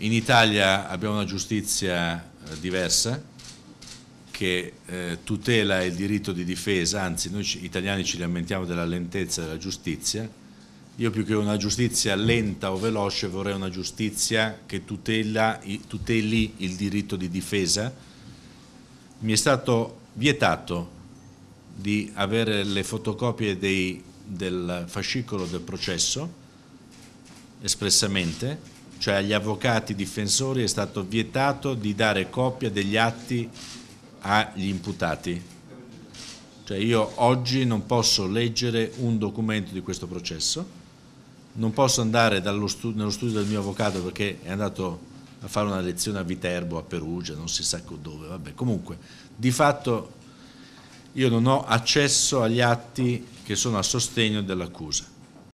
In Italia abbiamo una giustizia eh, diversa che eh, tutela il diritto di difesa, anzi noi italiani ci lamentiamo della lentezza della giustizia, io più che una giustizia lenta o veloce vorrei una giustizia che tutela, tuteli il diritto di difesa. Mi è stato vietato di avere le fotocopie dei, del fascicolo del processo espressamente cioè agli avvocati difensori è stato vietato di dare copia degli atti agli imputati. Cioè io oggi non posso leggere un documento di questo processo, non posso andare stu nello studio del mio avvocato perché è andato a fare una lezione a Viterbo, a Perugia, non si sa dove, vabbè. Comunque, di fatto io non ho accesso agli atti che sono a sostegno dell'accusa.